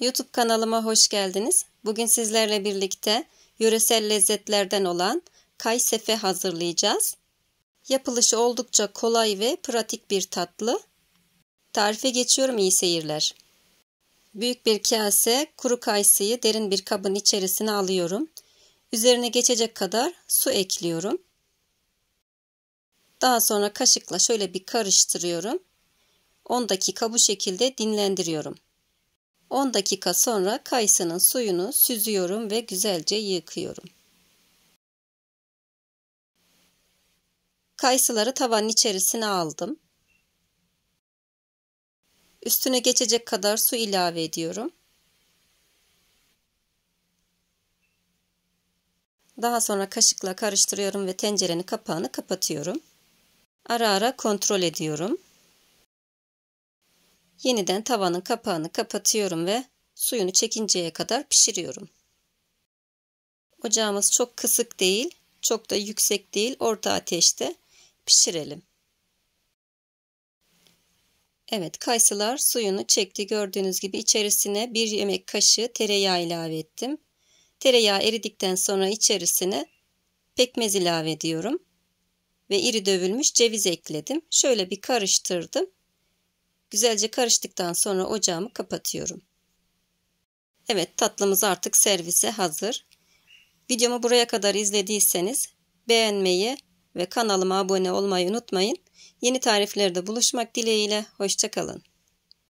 YouTube kanalıma hoş geldiniz. Bugün sizlerle birlikte yöresel lezzetlerden olan kaysefe hazırlayacağız. Yapılışı oldukça kolay ve pratik bir tatlı. Tarife geçiyorum iyi seyirler. Büyük bir kase kuru kayısıyı derin bir kabın içerisine alıyorum. Üzerine geçecek kadar su ekliyorum. Daha sonra kaşıkla şöyle bir karıştırıyorum. 10 dakika bu şekilde dinlendiriyorum. 10 dakika sonra kayısının suyunu süzüyorum ve güzelce yıkıyorum. Kayısıları tavanın içerisine aldım. Üstüne geçecek kadar su ilave ediyorum. Daha sonra kaşıkla karıştırıyorum ve tencerenin kapağını kapatıyorum. Ara ara kontrol ediyorum. Yeniden tavanın kapağını kapatıyorum ve suyunu çekinceye kadar pişiriyorum. Ocağımız çok kısık değil, çok da yüksek değil, orta ateşte pişirelim. Evet, kayısılar suyunu çekti. Gördüğünüz gibi içerisine bir yemek kaşığı tereyağı ilave ettim. Tereyağı eridikten sonra içerisine pekmez ilave ediyorum ve iri dövülmüş ceviz ekledim. Şöyle bir karıştırdım Güzelce karıştıktan sonra ocağımı kapatıyorum. Evet tatlımız artık servise hazır. Videomu buraya kadar izlediyseniz beğenmeyi ve kanalıma abone olmayı unutmayın. Yeni tariflerde buluşmak dileğiyle. Hoşçakalın.